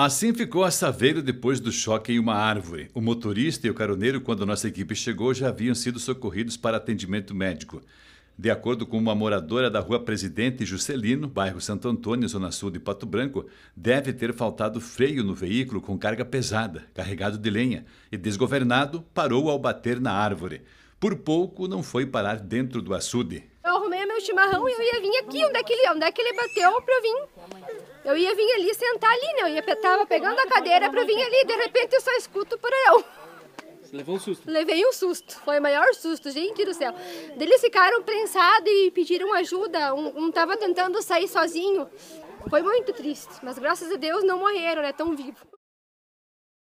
Assim ficou a Saveiro depois do choque em uma árvore. O motorista e o caroneiro, quando nossa equipe chegou, já haviam sido socorridos para atendimento médico. De acordo com uma moradora da rua Presidente Juscelino, bairro Santo Antônio, Zona Sul de Pato Branco, deve ter faltado freio no veículo com carga pesada, carregado de lenha, e desgovernado, parou ao bater na árvore. Por pouco não foi parar dentro do açude. Eu arrumei meu chimarrão e eu ia vir aqui, onde é que ele, onde é que ele bateu para eu vir. Eu ia vir ali sentar ali, né? Eu ia, tava pegando a cadeira pra vir ali, de repente eu só escuto por eu. Você levou um susto? Levei um susto, foi o maior susto, gente do céu. Eles ficaram prensados e pediram ajuda, um, um tava tentando sair sozinho. Foi muito triste, mas graças a Deus não morreram, né? Tão vivo.